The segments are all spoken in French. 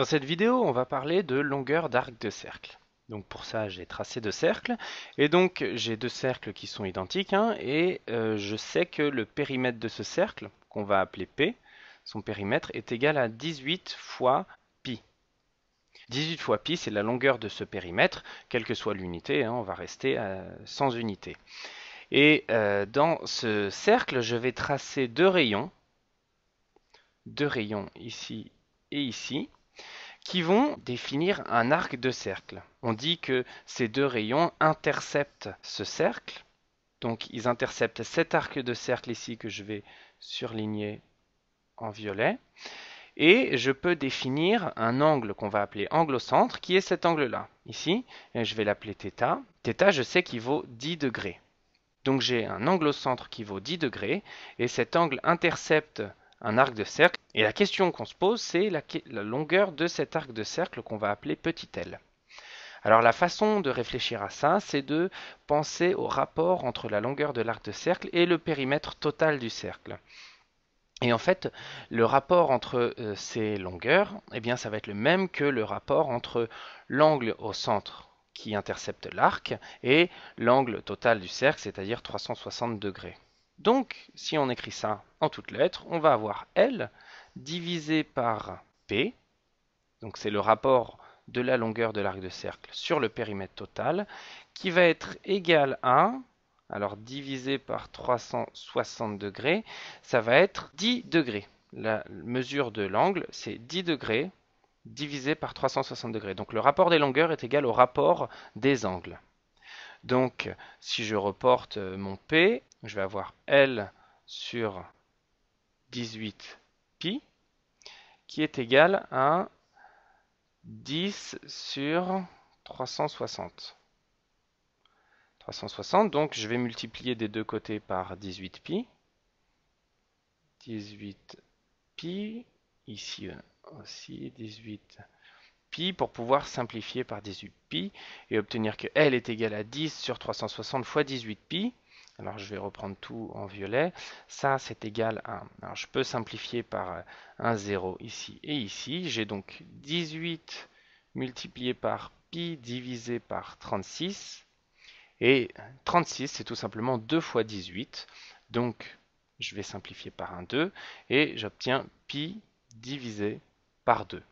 Dans cette vidéo, on va parler de longueur d'arc de cercle. Donc pour ça, j'ai tracé deux cercles, et donc j'ai deux cercles qui sont identiques, hein, et euh, je sais que le périmètre de ce cercle, qu'on va appeler P, son périmètre est égal à 18 fois pi. 18 fois pi, c'est la longueur de ce périmètre, quelle que soit l'unité, hein, on va rester sans unité. Et euh, dans ce cercle, je vais tracer deux rayons, deux rayons ici et ici, qui vont définir un arc de cercle. On dit que ces deux rayons interceptent ce cercle. Donc ils interceptent cet arc de cercle ici que je vais surligner en violet. Et je peux définir un angle qu'on va appeler angle au centre, qui est cet angle-là, ici. je vais l'appeler θ. θ, je sais qu'il vaut 10 degrés. Donc j'ai un angle au centre qui vaut 10 degrés, et cet angle intercepte un arc de cercle et la question qu'on se pose, c'est la, longueur de cet arc de cercle qu'on va appeler petit L. Alors la façon de réfléchir à ça, c'est de penser au rapport entre la longueur de l'arc de cercle et le périmètre total du cercle. Et en fait, le rapport entre euh, ces longueurs, eh bien, ça va être le même que le rapport entre l'angle au centre qui intercepte l'arc et l'angle total du cercle, c'est-à-dire 360 degrés. Donc, si on écrit ça en toutes lettres, on va avoir L divisé par P, donc c'est le rapport de la longueur de l'arc de cercle sur le périmètre total, qui va être égal à, alors divisé par 360 degrés, ça va être 10 degrés. La mesure de l'angle, c'est 10 degrés divisé par 360 degrés. Donc le rapport des longueurs est égal au rapport des angles. Donc si je reporte mon P, je vais avoir L sur 18 pi qui est égal à 10 sur 360. 360, donc je vais multiplier des deux côtés par 18pi. 18pi, ici aussi 18pi, pour pouvoir simplifier par 18pi et obtenir que L est égal à 10 sur 360 fois 18pi. Alors je vais reprendre tout en violet. Ça, c'est égal à Alors je peux simplifier par euh, un 0 ici et ici. J'ai donc 18 multiplié par pi divisé par 36. Et 36, c'est tout simplement 2 fois 18. Donc je vais simplifier par un 2 et j'obtiens pi divisé par 2.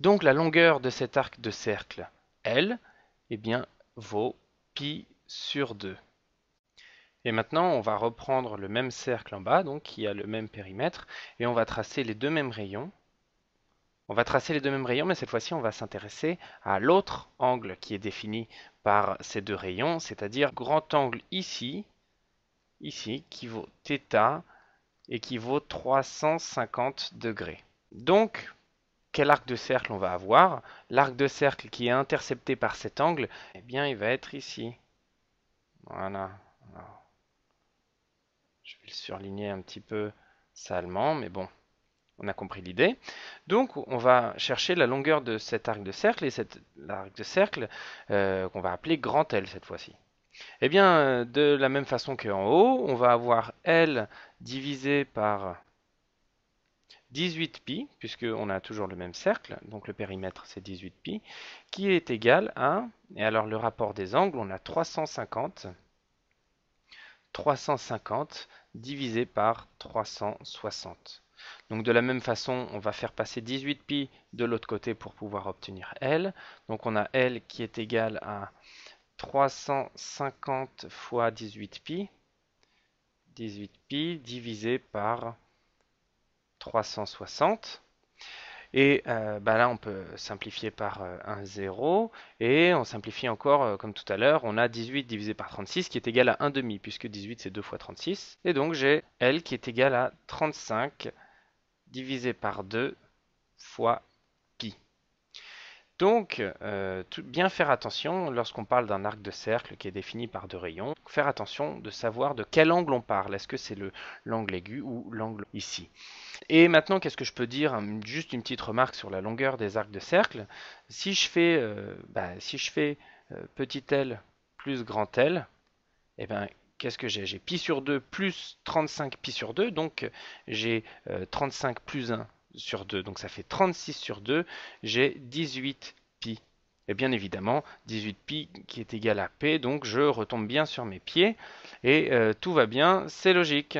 Donc la longueur de cet arc de cercle, L, eh bien, vaut pi sur 2. Et maintenant, on va reprendre le même cercle en bas, donc qui a le même périmètre, et on va tracer les deux mêmes rayons. On va tracer les deux mêmes rayons, mais cette fois-ci, on va s'intéresser à l'autre angle qui est défini par ces deux rayons, c'est-à-dire grand angle ici, ici, qui vaut θ et qui vaut 350 degrés. Donc, quel arc de cercle on va avoir L'arc de cercle qui est intercepté par cet angle, eh bien, il va être ici. Voilà. Je vais le surligner un petit peu salement, mais bon, on a compris l'idée. Donc, on va chercher la longueur de cet arc de cercle, et cet arc de cercle euh, qu'on va appeler grand L cette fois-ci. Eh bien, euh, de la même façon qu'en haut, on va avoir L divisé par 18pi, puisqu'on a toujours le même cercle, donc le périmètre c'est 18pi, qui est égal à, et alors le rapport des angles, on a 350 350 divisé par 360. Donc de la même façon, on va faire passer 18 pi de l'autre côté pour pouvoir obtenir L. Donc on a L qui est égal à 350 fois 18 pi, 18 pi divisé par 360. Et euh, bah là, on peut simplifier par euh, un 0. Et on simplifie encore, euh, comme tout à l'heure, on a 18 divisé par 36 qui est égal à 1 demi, puisque 18 c'est 2 fois 36. Et donc j'ai L qui est égal à 35 divisé par 2 fois donc, euh, bien faire attention lorsqu'on parle d'un arc de cercle qui est défini par deux rayons. Faire attention de savoir de quel angle on parle. Est-ce que c'est l'angle aigu ou l'angle ici Et maintenant, qu'est-ce que je peux dire Juste une petite remarque sur la longueur des arcs de cercle. Si je fais, euh, bah, si je fais euh, petit L plus grand L, eh ben, qu'est-ce que j'ai J'ai pi sur 2 plus 35 pi sur 2, donc j'ai 35 plus 1 sur 2. Donc ça fait 36 sur 2, j'ai 18 pi. Et bien évidemment, 18 pi qui est égal à p, donc je retombe bien sur mes pieds et euh, tout va bien, c'est logique.